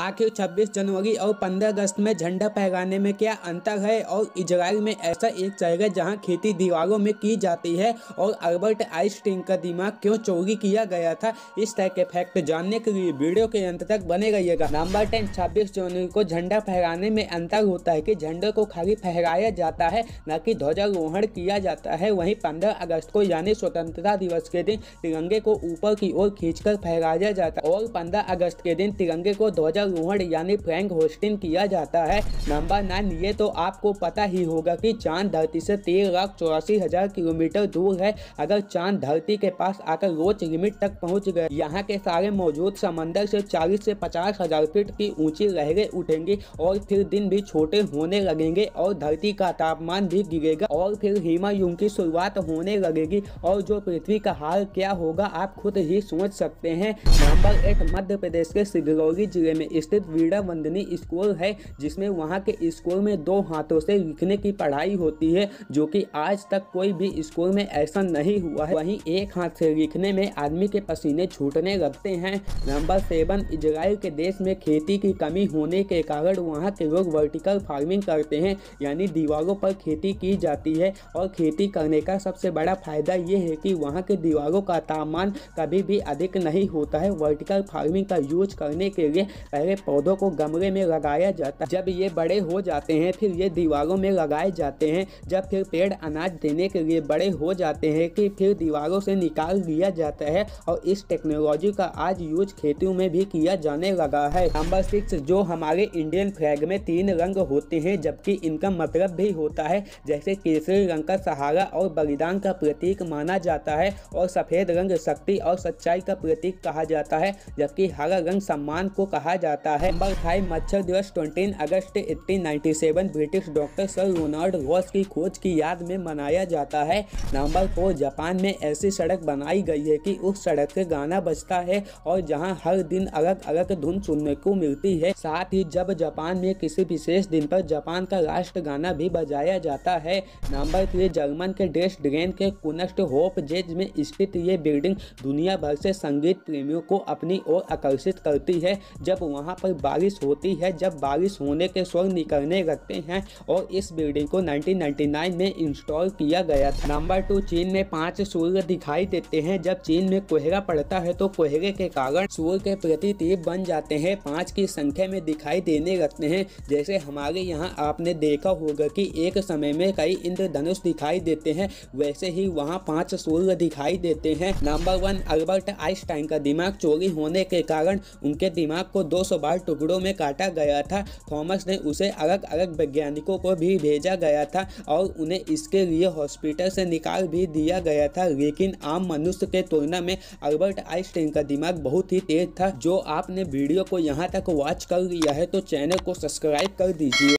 आखिर 26 जनवरी और 15 अगस्त में झंडा फहराने में क्या अंतर है और इजराइल में ऐसा एक जगह जहां खेती दीवारों में की जाती है और अल्बर्ट आइंस्टीन का दिमाग क्यों चोरी किया गया था इस तरह के फैक्ट जानने के लिए वीडियो के अंत तक बने रहिएगा नंबर टेन छब्बीस जनवरी को झंडा फहराने में अंतर होता है की झंडे को खाली फहराया जाता है न की ध्वजारोहण किया जाता है वही पंद्रह अगस्त को यानी स्वतंत्रता दिवस के दिन तिरंगे को ऊपर की ओर खींचकर फहराया जाता है और पंद्रह अगस्त के दिन तिरंगे को ध्वजा का रोहण यानी फ्रैंक होस्टिन किया जाता है नंबर नाइन ये तो आपको पता ही होगा कि चांद धरती से तेरह लाख चौरासी हजार किलोमीटर दूर है अगर चांद धरती के पास आकर रोच लिमिट तक पहुंच गए यहाँ के सारे मौजूद समंदर से 40 से पचास हजार फीट की ऊंची लहरें उठेंगी और फिर दिन भी छोटे होने लगेंगे और धरती का तापमान भी गिरेगा और फिर हिमायुग की शुरुआत होने लगेगी और जो पृथ्वी का हाल क्या होगा आप खुद ही सोच सकते हैं नंबर एट मध्य प्रदेश के सिगरौली जिले में स्थित वीड़ा वंदनी स्कूल है जिसमें वहाँ के स्कूल में दो हाथों से लिखने की पढ़ाई होती है जो कि आज तक कोई भी स्कूल में ऐसा नहीं हुआ है वहीं एक हाथ से लिखने में आदमी के पसीने छूटने लगते हैं नंबर सेवन इजराइल के देश में खेती की कमी होने के कारण वहाँ के लोग वर्टिकल फार्मिंग करते हैं यानी दीवारों पर खेती की जाती है और खेती करने का सबसे बड़ा फायदा ये है कि वहाँ के दीवारों का तापमान कभी भी अधिक नहीं होता है वर्टिकल फार्मिंग का यूज करने के लिए पहले पौधों को गमले में लगाया जाता है जब ये बड़े हो जाते हैं फिर ये दीवारों में लगाए जाते हैं जब फिर पेड़ अनाज देने के लिए बड़े हो जाते हैं कि फिर दीवारों से निकाल लिया जाता है और इस टेक्नोलॉजी का आज यूज खेतियों में भी किया जाने लगा है नंबर सिक्स जो हमारे इंडियन फ्लैग में तीन रंग होते हैं जबकि इनका मतलब भी होता है जैसे केसरी रंग का सहारा और बलिदान का प्रतीक माना जाता है और सफ़ेद रंग शक्ति और सच्चाई का प्रतीक कहा जाता है जबकि हरा रंग सम्मान को कहा जाता जाता है नंबर फाइव मच्छर दिवस 20 अगस्त 1897 British doctor sir Ronald Ross की खोज की याद में मनाया जाता है नंबर फोर जापान में ऐसी सड़क बनाई गई है कि उस सड़क से गाना बजता है और जहाँ हर दिन अलग अलग धुन सुनने को मिलती है साथ ही जब जापान में किसी विशेष दिन पर जापान का राष्ट्र गाना भी बजाया जाता है नंबर थ्री जर्मन के डेस्ट ड्रेन के कुनस्ट होप जेज में स्थित ये बिल्डिंग दुनिया भर से संगीत प्रेमियों को अपनी ओर आकर्षित करती है जब वहाँ वहाँ पर बारिश होती है जब बारिश होने के स्वर निकलने लगते हैं और इस बिल्डिंग को 1999 में इंस्टॉल किया गया था नंबर टू चीन में पांच सूर्य दिखाई देते हैं जब चीन में कोहरा पड़ता है तो कोहरे के कारण सूर्य के प्रतितीप बन जाते हैं पाँच की संख्या में दिखाई देने लगते हैं जैसे हमारे यहाँ आपने देखा होगा कि एक समय में कई इंद्रधनुष दिखाई देते हैं वैसे ही वहाँ पाँच सूर्य दिखाई देते हैं नंबर वन अल्बर्ट आइंस्टाइन का दिमाग चोरी होने के कारण उनके दिमाग को दो टुकड़ों में काटा गया था थॉमस ने उसे अलग अलग वैज्ञानिकों को भी भेजा गया था और उन्हें इसके लिए हॉस्पिटल से निकाल भी दिया गया था लेकिन आम मनुष्य के तुलना में अल्बर्ट आइंस्टीन का दिमाग बहुत ही तेज था जो आपने वीडियो को यहाँ तक वॉच कर लिया है तो चैनल को सब्सक्राइब कर दीजिए